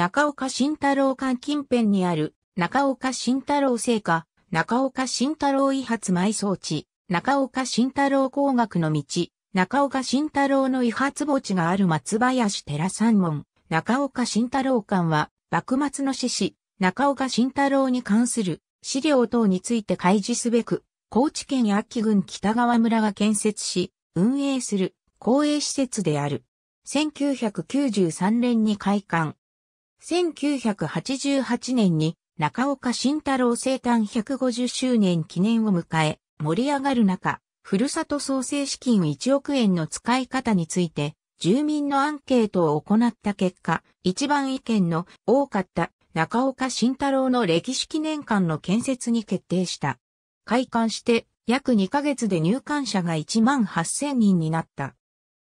中岡慎太郎館近辺にある、中岡慎太郎聖火、中岡慎太郎遺発埋葬地、中岡慎太郎工学の道、中岡慎太郎の遺発墓地がある松林寺三門、中岡慎太郎館は、幕末の志士、中岡慎太郎に関する資料等について開示すべく、高知県秋郡北川村が建設し、運営する公営施設である。1993年に開館。1988年に中岡慎太郎生誕150周年記念を迎え、盛り上がる中、ふるさと創生資金1億円の使い方について、住民のアンケートを行った結果、一番意見の多かった中岡慎太郎の歴史記念館の建設に決定した。開館して約2ヶ月で入館者が1万8000人になった。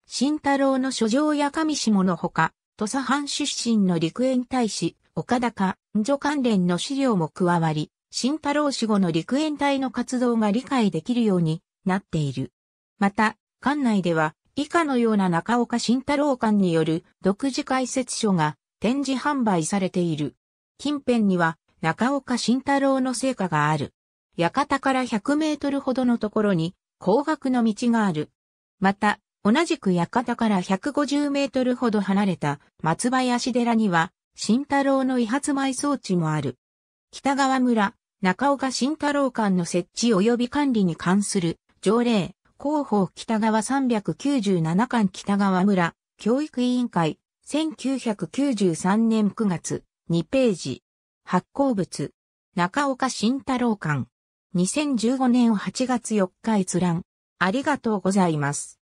慎太郎の書状や上下のほか、土佐藩出身の陸園大使、岡高、女関連の資料も加わり、新太郎死後の陸園隊の活動が理解できるようになっている。また、館内では、以下のような中岡新太郎館による独自解説書が展示販売されている。近辺には中岡新太郎の成果がある。館から100メートルほどのところに高額の道がある。また、同じく館から150メートルほど離れた松林寺には、慎太郎の遺発埋装置もある。北川村、中岡慎太郎館の設置及び管理に関する条例、広報北川397館北川村、教育委員会、1993年9月、2ページ。発行物、中岡慎太郎館。2015年8月4日閲覧。ありがとうございます。